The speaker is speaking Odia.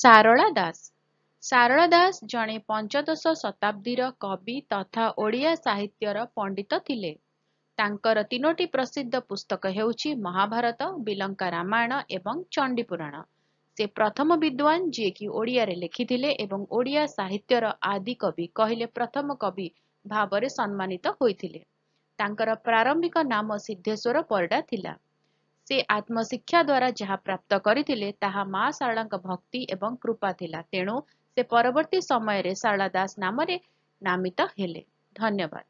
ସାରଳା ଦାସ ସାରଳା ଦାସ ଜଣେ ପଞ୍ଚଦଶ ଶତାବ୍ଦୀର କବି ତଥା ଓଡ଼ିଆ ସାହିତ୍ୟର ପଣ୍ଡିତ ଥିଲେ ତାଙ୍କର ତିନୋଟି ପ୍ରସିଦ୍ଧ ପୁସ୍ତକ ହେଉଛି ମହାଭାରତ ବିଲଙ୍କା ରାମାୟଣ ଏବଂ ଚଣ୍ଡିପୁରାଣ ସେ ପ୍ରଥମ ବିଦ୍ୱାନ ଯିଏକି ଓଡ଼ିଆରେ ଲେଖିଥିଲେ ଏବଂ ଓଡ଼ିଆ ସାହିତ୍ୟର ଆଦି କବି କହିଲେ ପ୍ରଥମ କବି ଭାବରେ ସମ୍ମାନିତ ହୋଇଥିଲେ ତାଙ୍କର ପ୍ରାରମ୍ଭିକ ନାମ ସିଦ୍ଧେଶ୍ୱର ପରିଡ଼ା ଥିଲା से आत्मशिक्षा द्वारा जहाँ प्राप्त करते माँ शारा भक्ति एवं कृपा थी तेणु से परवर्ती समय शारा दास नाम नामित हेले धन्यवाद